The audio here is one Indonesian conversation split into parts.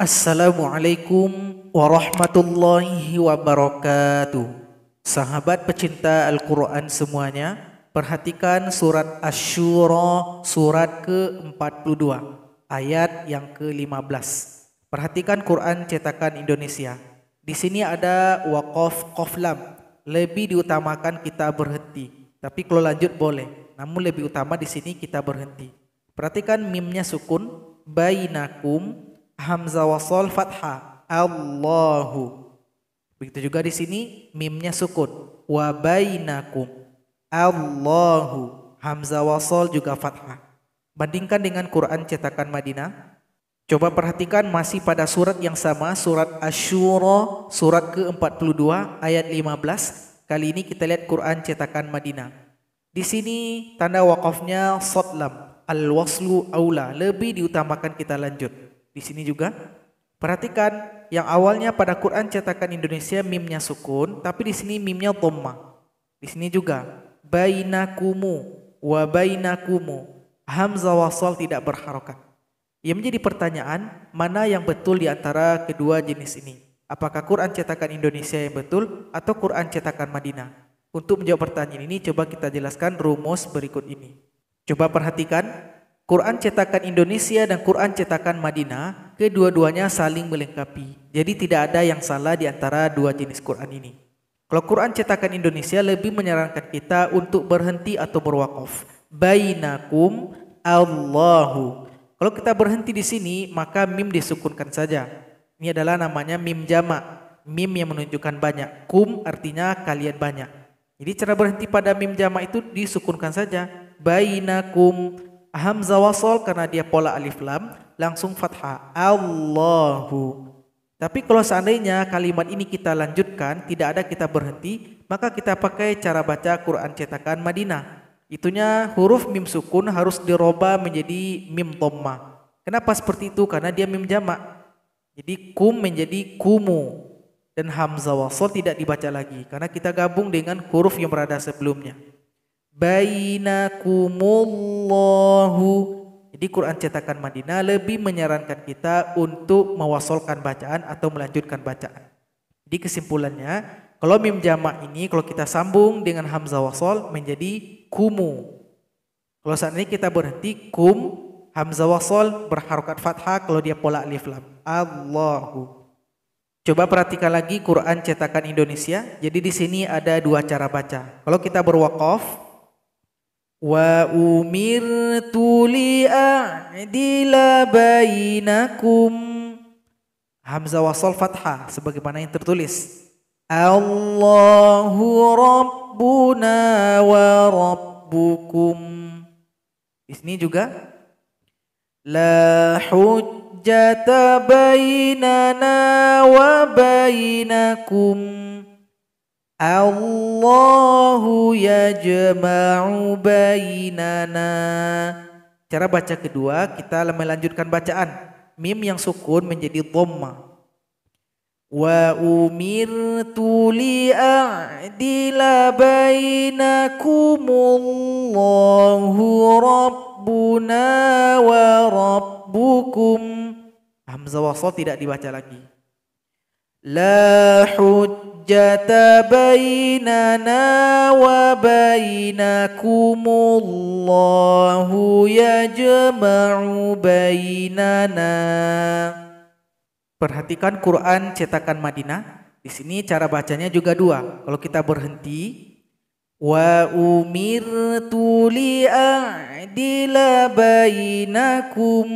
Assalamualaikum warahmatullahi wabarakatuh. Sahabat pecinta Al-Quran semuanya, perhatikan surat Asyura surat ke-42 ayat yang ke-15. Perhatikan Quran cetakan Indonesia. Di sini ada wakaf koflam. Lebih diutamakan kita berhenti. Tapi kalau lanjut boleh. Namun lebih utama di sini kita berhenti. Perhatikan mimnya sukun. Bainakum hamzah wasol fathah Allahu begitu juga di sini mimnya sukun Wabainakum, Allahu hamzah wasol juga fathah bandingkan dengan Quran cetakan Madinah coba perhatikan masih pada surat yang sama surat Asyura surat ke-42 ayat 15 kali ini kita lihat Quran cetakan Madinah di sini tanda wakafnya sotlam al waslu aula lebih diutamakan kita lanjut di sini juga perhatikan yang awalnya pada Quran cetakan Indonesia mimnya sukun, tapi di sini mimnya tomma. Di sini juga bainakumu wa bainakumu hamzah wasal tidak berharokat. Yang menjadi pertanyaan, mana yang betul di antara kedua jenis ini? Apakah Quran cetakan Indonesia yang betul atau Quran cetakan Madinah? Untuk menjawab pertanyaan ini, coba kita jelaskan rumus berikut ini. Coba perhatikan Quran cetakan Indonesia dan Quran cetakan Madinah, kedua-duanya saling melengkapi. Jadi tidak ada yang salah di antara dua jenis Quran ini. Kalau Quran cetakan Indonesia lebih menyarankan kita untuk berhenti atau berwakaf. Bainakum Allahu. Kalau kita berhenti di sini, maka mim disukunkan saja. Ini adalah namanya mim jamak. Mim yang menunjukkan banyak. Kum artinya kalian banyak. Jadi cara berhenti pada mim jamak itu disukunkan saja. Bainakum Hamzah wasol karena dia pola alif lam langsung fathah Allahu. Tapi kalau seandainya kalimat ini kita lanjutkan, tidak ada kita berhenti, maka kita pakai cara baca Quran cetakan Madinah. Itunya huruf mim sukun harus diroba menjadi mim tomma. Kenapa seperti itu? Karena dia mim jamak. Jadi kum menjadi kumu dan hamzah wasol tidak dibaca lagi karena kita gabung dengan huruf yang berada sebelumnya bainakumullahu jadi Quran cetakan Madinah lebih menyarankan kita untuk mewasolkan bacaan atau melanjutkan bacaan. Jadi kesimpulannya, kalau mim jamak ini kalau kita sambung dengan hamzah wasol menjadi kumu. Kalau saat ini kita berhenti kum hamzah wasol berharokat fathah kalau dia pola alif lam. Allahu. Coba perhatikan lagi Quran cetakan Indonesia. Jadi di sini ada dua cara baca. Kalau kita berwakaf, Wa li لأعدل bainakum Hamzah wasal fathah sebagaimana yang tertulis Allahu Rabbuna wa Rabbukum Di sini juga La hujjata bainana wa bainakum Allahu yajma'u bainana. Cara baca kedua kita melanjutkan bacaan. Mim yang sukun menjadi dhamma. Wa umirtu li a'dila bainakumullahu rabbuna wa rabbukum. Hamzah wasal tidak dibaca lagi. لا حجة بيننا وبينكم الله يجمع بيننا Perhatikan Quran cetakan Madinah. Di sini cara bacanya juga dua. Kalau kita berhenti Wa umirtu li'adila bainakum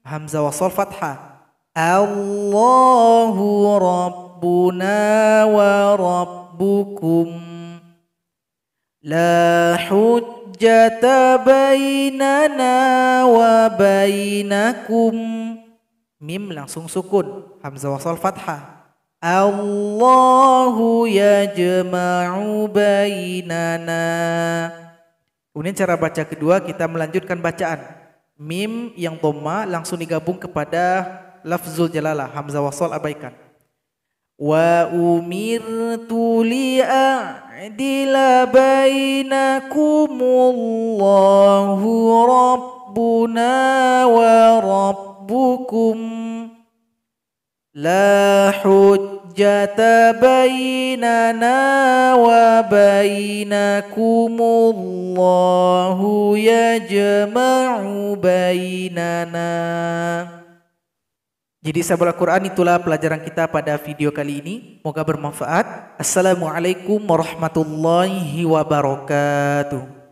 Hamzah wasol fathah Allahu Rabbuna wa Rabbukum La hujjata bainana wa bainakum Mim langsung sukun Hamzah wasal fathah Allahu yajma'u bainana Kemudian cara baca kedua kita melanjutkan bacaan Mim yang toma langsung digabung kepada lafzul jalalah hamzah wasal abaikan wa umirtu li a'dila bainakumullahu rabbuna wa rabbukum la hujjata bainana wa bainakumullahu yajma'u bainana Jadi sabar Al-Quran itulah pelajaran kita pada video kali ini. Moga bermanfaat. Assalamualaikum warahmatullahi wabarakatuh.